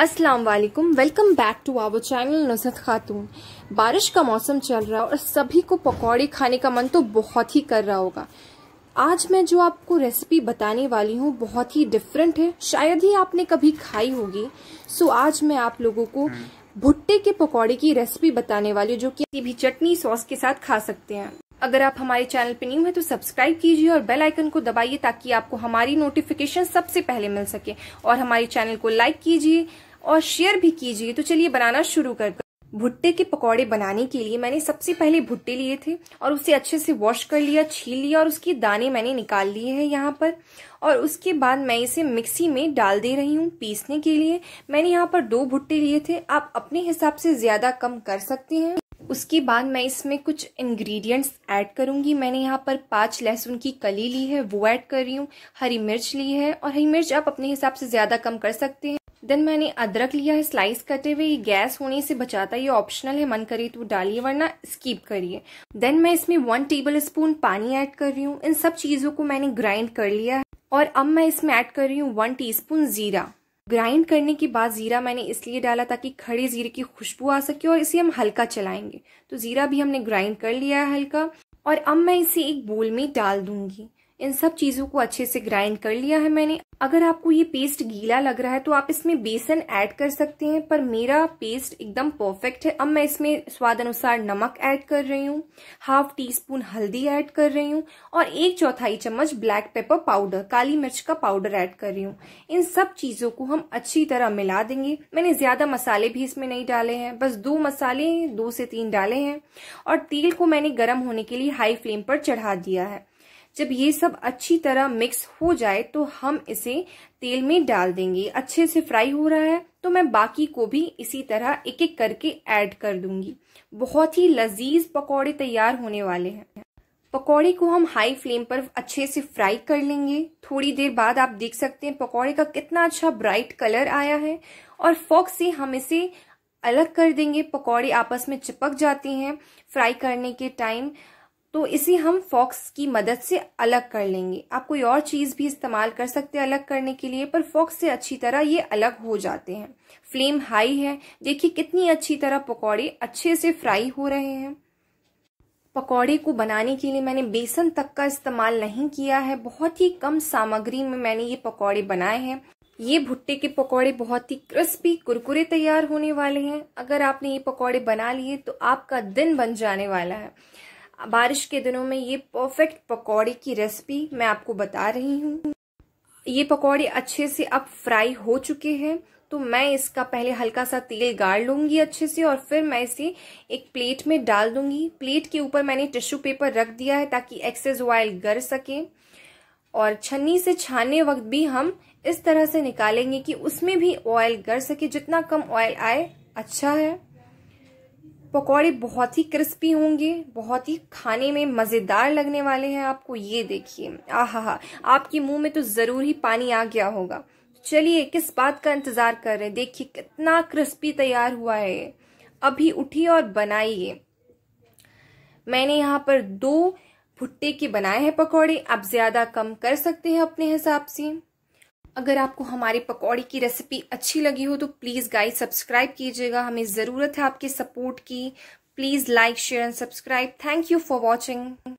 अस्सलाम वालेकुम welcome back to our channel Nazrat Khatoon बारिश का मौसम चल रहा है और सभी को पकौड़े खाने का मन तो बहुत ही कर रहा होगा आज मैं जो आपको रेसिपी बताने वाली हूँ बहुत ही डिफरेंट है शायद ही आपने कभी खाई होगी सो आज मैं आप लोगों को हम्म। भुट्टे के पकौड़े की रेसिपी बताने वाली हूँ जो कि भी चटनी सॉस के साथ खा सकते हैं अगर आप हमारे चैनल पर न्यू है तो सब्सक्राइब कीजिए और बेल आइकन को दबाइए ताकि आपको हमारी नोटिफिकेशन सबसे पहले मिल सके और हमारे चैनल को लाइक कीजिए और शेयर भी कीजिए तो चलिए बनाना शुरू कर भुट्टे के पकौड़े बनाने के लिए मैंने सबसे पहले भुट्टे लिए थे और उसे अच्छे से वॉश कर लिया छील लिया और उसके दाने मैंने निकाल लिए हैं यहाँ पर और उसके बाद मैं इसे मिक्सी में डाल दे रही हूँ पीसने के लिए मैंने यहाँ पर दो भुट्टे लिए थे आप अपने हिसाब से ज्यादा कम कर सकते हैं उसके बाद मैं इसमें कुछ इंग्रेडिएंट्स ऐड करूंगी मैंने यहाँ पर पांच लहसुन की कली ली है वो ऐड कर रही हूँ हरी मिर्च ली है और हरी मिर्च आप अपने हिसाब से ज़्यादा कम कर सकते हैं देन मैंने अदरक लिया है स्लाइस कटे हुए ये गैस होने से बचाता है ये ऑप्शनल है मन करे तो डालिए वरना स्कीप करिए देन मैं इसमें वन टेबल स्पून पानी ऐड कर रही हूँ इन सब चीज़ों को मैंने ग्राइंड कर लिया है और अब मैं इसमें ऐड कर रही हूँ वन टी जीरा ग्राइंड करने के बाद जीरा मैंने इसलिए डाला ताकि खड़े जीरे की खुशबू आ सके और इसे हम हल्का चलाएंगे तो जीरा भी हमने ग्राइंड कर लिया है हल्का और अब मैं इसे एक बोल में डाल दूंगी इन सब चीजों को अच्छे से ग्राइंड कर लिया है मैंने अगर आपको ये पेस्ट गीला लग रहा है तो आप इसमें बेसन ऐड कर सकते हैं पर मेरा पेस्ट एकदम परफेक्ट है अब मैं इसमें स्वाद अनुसार नमक ऐड कर रही हूँ हाफ टी स्पून हल्दी ऐड कर रही हूँ और एक चौथाई चम्मच ब्लैक पेपर पाउडर काली मिर्च का पाउडर ऐड कर रही हूँ इन सब चीजों को हम अच्छी तरह मिला देंगे मैंने ज्यादा मसाले भी इसमें नहीं डाले हैं बस दो मसाले दो से तीन डाले हैं और तेल को मैंने गर्म होने के लिए हाई फ्लेम पर चढ़ा दिया है जब ये सब अच्छी तरह मिक्स हो जाए तो हम इसे तेल में डाल देंगे अच्छे से फ्राई हो रहा है तो मैं बाकी को भी इसी तरह एक एक करके ऐड कर दूंगी बहुत ही लजीज पकौड़े तैयार होने वाले हैं पकौड़े को हम हाई फ्लेम पर अच्छे से फ्राई कर लेंगे थोड़ी देर बाद आप देख सकते हैं पकौड़े का कितना अच्छा ब्राइट कलर आया है और फॉक से हम इसे अलग कर देंगे पकौड़े आपस में चिपक जाते हैं फ्राई करने के टाइम तो इसे हम फॉक्स की मदद से अलग कर लेंगे आप कोई और चीज़ भी इस्तेमाल कर सकते हैं अलग करने के लिए पर फॉक्स से अच्छी तरह ये अलग हो जाते हैं फ्लेम हाई है देखिए कितनी अच्छी तरह पकौड़े अच्छे से फ्राई हो रहे हैं पकौड़े को बनाने के लिए मैंने बेसन तक का इस्तेमाल नहीं किया है बहुत ही कम सामग्री में मैंने ये पकौड़े बनाए हैं ये भुट्टे के पकौड़े बहुत ही क्रिस्पी कुरकुरे तैयार होने वाले हैं अगर आपने ये पकौड़े बना लिए तो आपका दिन बन जाने वाला है बारिश के दिनों में ये परफेक्ट पकौड़े की रेसिपी मैं आपको बता रही हूँ ये पकौड़े अच्छे से अब फ्राई हो चुके हैं तो मैं इसका पहले हल्का सा तेल गाड़ लूंगी अच्छे से और फिर मैं इसे एक प्लेट में डाल दूंगी प्लेट के ऊपर मैंने टिश्यू पेपर रख दिया है ताकि एक्सेस ऑयल गर सके और छन्नी से छाने वक्त भी हम इस तरह से निकालेंगे कि उसमें भी ऑयल गर सके जितना कम ऑयल आए अच्छा है पकौड़े बहुत ही क्रिस्पी होंगे बहुत ही खाने में मज़ेदार लगने वाले हैं आपको ये देखिए आह हा आपके मुंह में तो ज़रूर ही पानी आ गया होगा चलिए किस बात का इंतज़ार कर रहे हैं देखिए कितना क्रिस्पी तैयार हुआ है अभी उठिए और बनाइए मैंने यहाँ पर दो भुट्टे के बनाए हैं पकौड़े आप ज़्यादा कम कर सकते हैं अपने हिसाब से अगर आपको हमारी पकौड़ी की रेसिपी अच्छी लगी हो तो प्लीज़ गाइस सब्सक्राइब कीजिएगा हमें ज़रूरत है आपके सपोर्ट की please like share and subscribe thank you for watching